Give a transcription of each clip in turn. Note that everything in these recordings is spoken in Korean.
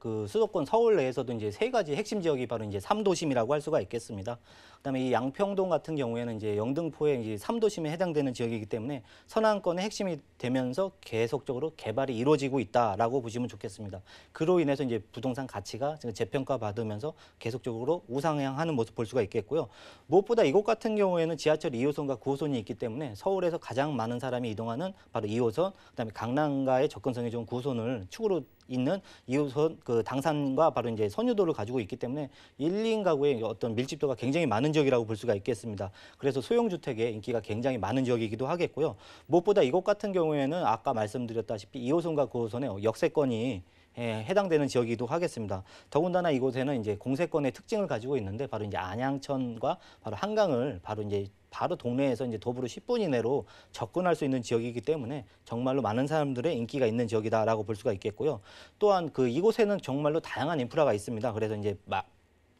그 수도권 서울 내에서도 이제 세 가지 핵심 지역이 바로 이제 삼도심이라고할 수가 있겠습니다. 그다음에 이 양평동 같은 경우에는 이제 영등포의 이제 삼도심에 해당되는 지역이기 때문에 선안권의 핵심이 되면서 계속적으로 개발이 이루어지고 있다라고 보시면 좋겠습니다. 그로 인해서 이제 부동산 가치가 지금 재평가 받으면서 계속적으로 우상향하는 모습 볼 수가 있겠고요. 무엇보다 이곳 같은 경우에는 지하철 2호선과 9호선이 있기 때문에 서울에서 가장 많은 사람이 이동하는 바로 2호선, 그다음에 강남과의 접근성이 좋은 9호선을 축으로 있는 이호선그 당산과 바로 이제 선유도를 가지고 있기 때문에 1, 인 가구의 어떤 밀집도가 굉장히 많은 지역이라고 볼 수가 있겠습니다. 그래서 소형 주택의 인기가 굉장히 많은 지역이기도 하겠고요. 무엇보다 이곳 같은 경우에는 아까 말씀드렸다시피 2호선과 9호선의 역세권이 예, 해당되는 지역이기도 하겠습니다. 더군다나 이곳에는 이제 공세권의 특징을 가지고 있는데 바로 이제 안양천과 바로 한강을 바로 이제 바로 동네에서 이제 도보로 10분 이내로 접근할 수 있는 지역이기 때문에 정말로 많은 사람들의 인기가 있는 지역이다라고 볼 수가 있겠고요. 또한 그 이곳에는 정말로 다양한 인프라가 있습니다. 그래서 이제 막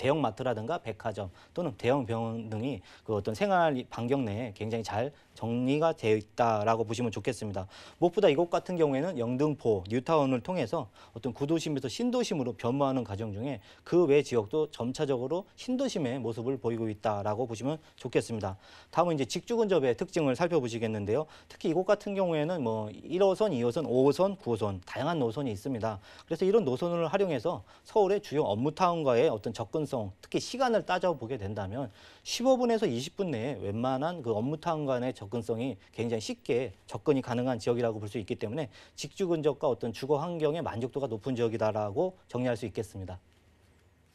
대형 마트라든가 백화점 또는 대형 병원 등이 그 어떤 생활 반경 내에 굉장히 잘 정리가 되어 있다라고 보시면 좋겠습니다. 무엇보다 이곳 같은 경우에는 영등포, 뉴타운을 통해서 어떤 구도심에서 신도심으로 변모하는 과정 중에 그 외 지역도 점차적으로 신도심의 모습을 보이고 있다라고 보시면 좋겠습니다. 다음은 이제 직주 근접의 특징을 살펴보시겠는데요. 특히 이곳 같은 경우에는 뭐 1호선, 2호선, 5호선, 9호선 다양한 노선이 있습니다. 그래서 이런 노선을 활용해서 서울의 주요 업무 타운과의 어떤 접근 유연성, 특히 시간을 따져보게 된다면 15분에서 20분 내에 웬만한 그 업무타운 간의 접근성이 굉장히 쉽게 접근이 가능한 지역이라고 볼 수 있기 때문에 직주 근접과 어떤 주거 환경의 만족도가 높은 지역이다라고 정리할 수 있겠습니다.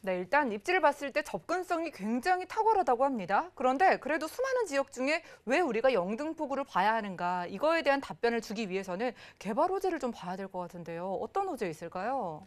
네, 일단 입지를 봤을 때 접근성이 굉장히 탁월하다고 합니다. 그런데 그래도 수많은 지역 중에 왜 우리가 영등포구를 봐야 하는가 이거에 대한 답변을 주기 위해서는 개발 호재를 좀 봐야 될 것 같은데요. 어떤 호재 있을까요?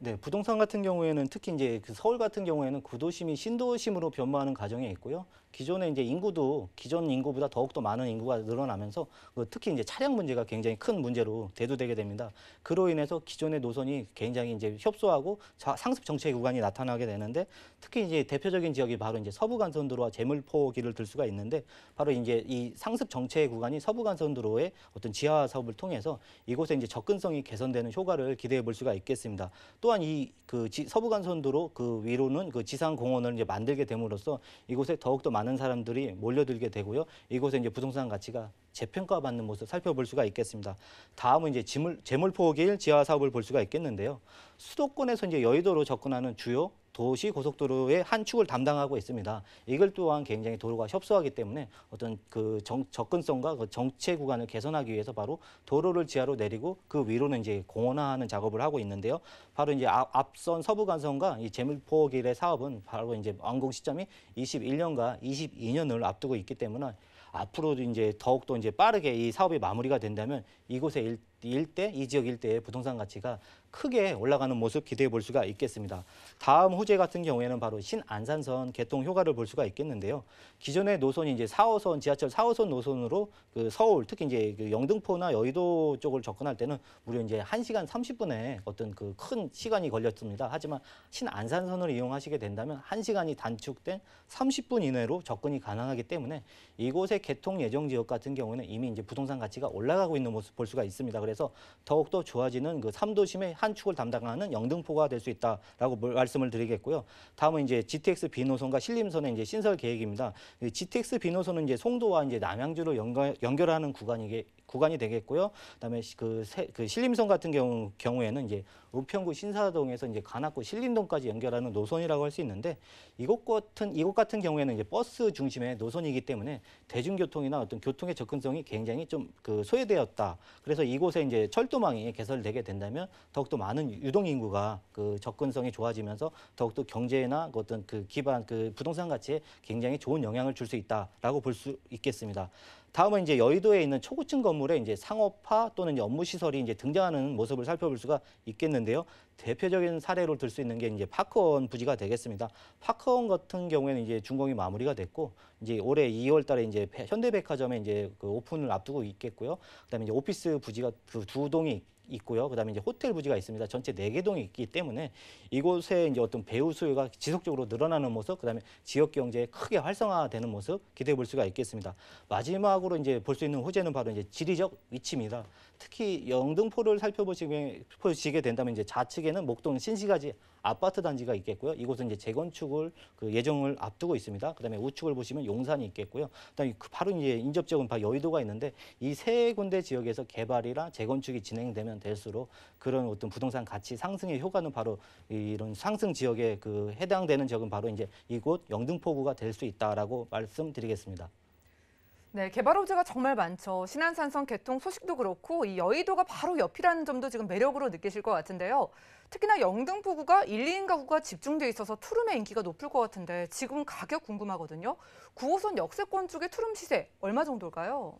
네, 부동산 같은 경우에는 특히 이제 그 서울 같은 경우에는 구도심이 신도심으로 변모하는 과정에 있고요. 기존에 이제 인구도 기존 인구보다 더욱더 많은 인구가 늘어나면서 그 특히 이제 차량 문제가 굉장히 큰 문제로 대두되게 됩니다. 그로 인해서 기존의 노선이 굉장히 이제 협소하고 상습 정체 구간이 나타나게 되는데 특히 이제 대표적인 지역이 바로 이제 서부간선도로와 제물포길을 들 수가 있는데 바로 이제 이 상습 정체 구간이 서부간선도로의 어떤 지하 사업을 통해서 이곳에 이제 접근성이 개선되는 효과를 기대해 볼 수가 있겠습니다. 또한 이 그 서부간선도로 그 위로는 그 지상 공원을 이제 만들게 됨으로써 이곳에 더욱더 많은 많은 사람들이 몰려들게 되고요. 이곳에 이제 부동산 가치가 재평가받는 모습 살펴볼 수가 있겠습니다. 다음은 이제 재물, 재물포기일 지하 사업을 볼 수가 있겠는데요. 수도권에서 이제 여의도로 접근하는 주요 도시 고속도로의 한 축을 담당하고 있습니다. 이걸 또한 굉장히 도로가 협소하기 때문에 어떤 그 정, 접근성과 그 정체 구간을 개선하기 위해서 바로 도로를 지하로 내리고 그 위로는 이제 공원화하는 작업을 하고 있는데요. 바로 이제 앞, 앞선 서부간선과 이재물포길의 사업은 바로 이제 완공 시점이 21년과 22년을 앞두고 있기 때문에 앞으로도 이제 더욱더 이제 빠르게 이 사업이 마무리가 된다면 이곳에 일, 일대, 이 지역 일대의 부동산 가치가 크게 올라가는 모습 기대해 볼 수가 있겠습니다. 다음 호재 같은 경우에는 바로 신안산선 개통 효과를 볼 수가 있겠는데요. 기존의 노선이 이제 4호선 지하철 4호선 노선으로 그 서울 특히 이제 그 영등포나 여의도 쪽을 접근할 때는 무려 이제 1시간 30분의 어떤 그 큰 시간이 걸렸습니다. 하지만 신안산선을 이용하시게 된다면 1시간이 단축된 30분 이내로 접근이 가능하기 때문에 이곳의 개통 예정 지역 같은 경우는 이미 이제 부동산 가치가 올라가고 있는 모습 볼 수가 있습니다. 그래서 더욱더 좋아지는 그 3도심의 한 축을 담당하는 영등포가 될 수 있다라고 말씀을 드리겠고요. 다음은 이제 GTX B 노선과 신림선의 이제 신설 계획입니다. GTX B 노선은 이제 송도와 이제 남양주를 연결하는 구간이게 구간이 되겠고요. 그다음에 그, 세, 그 신림선 같은 경우, 경우에는 이제 우평구 신사동에서 이제 관악구 신림동까지 연결하는 노선이라고 할 수 있는데 이곳 같은 이곳 같은 경우에는 이제 버스 중심의 노선이기 때문에 대중교통이나 어떤 교통의 접근성이 굉장히 좀 그 소외되었다. 그래서 이곳에 이제 철도망이 개설되게 된다면 더욱더 많은 유동 인구가 그 접근성이 좋아지면서 더욱더 경제나 그 어떤 그 기반 그 부동산 가치에 굉장히 좋은 영향을 줄 수 있다라고 볼 수 있겠습니다. 다음은 이제 여의도에 있는 초고층 건물에 이제 상업화 또는 이제 업무 시설이 이제 등장하는 모습을 살펴볼 수가 있겠는데요. 대표적인 사례로 들 수 있는 게 이제 파크원 부지가 되겠습니다. 파크원 같은 경우에는 이제 준공이 마무리가 됐고 이제 올해 2월 달에 이제 현대백화점에 이제 그 오픈을 앞두고 있겠고요. 그다음에 이제 오피스 부지가 그두 동이 있고요. 그다음에 이제 호텔 부지가 있습니다. 전체 네개 동이 있기 때문에 이곳에 이제 어떤 배우 수요가 지속적으로 늘어나는 모습, 그다음에 지역 경제에 크게 활성화되는 모습 기대해 볼 수가 있겠습니다. 마지막으로 이제 볼 수 있는 호재는 바로 이제 지리적 위치입니다. 특히 영등포를 살펴보시게 된다면 이제 좌측에는 목동 신시가지 아파트 단지가 있겠고요. 이곳은 이제 재건축을 그 예정을 앞두고 있습니다. 그다음에 우측을 보시면 용산이 있겠고요. 그다음에 그 바로 이제 인접지역은 바로 여의도가 있는데 이 세 군데 지역에서 개발이나 재건축이 진행되면 될수록 그런 어떤 부동산 가치 상승의 효과는 바로 이런 상승 지역에 그 해당되는 지역은 바로 이제 이곳 영등포구가 될 수 있다라고 말씀드리겠습니다. 네, 개발 호재가 정말 많죠. 신한산성 개통 소식도 그렇고 이 여의도가 바로 옆이라는 점도 지금 매력으로 느끼실 것 같은데요. 특히나 영등포구가 1, 2인 가구가 집중돼 있어서 투룸의 인기가 높을 것 같은데 지금 가격 궁금하거든요. 9호선 역세권 쪽의 투룸 시세 얼마 정도일까요?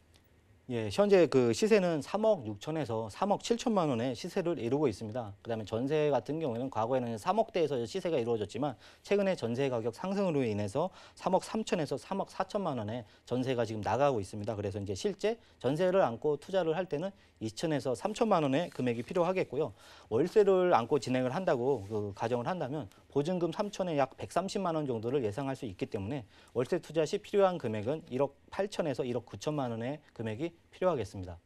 예, 현재 그 시세는 3억 6천에서 3억 7천만 원의 시세를 이루고 있습니다. 그다음에 전세 같은 경우에는 과거에는 3억대에서 시세가 이루어졌지만 최근에 전세 가격 상승으로 인해서 3억 3천에서 3억 4천만 원의 전세가 지금 나가고 있습니다. 그래서 이제 실제 전세를 안고 투자를 할 때는 2천에서 3천만 원의 금액이 필요하겠고요. 월세를 안고 진행을 한다고 그 가정을 한다면 보증금 3천에 약 130만 원 정도를 예상할 수 있기 때문에 월세 투자 시 필요한 금액은 1억 8천에서 1억 9천만 원의 금액이 필요하겠습니다.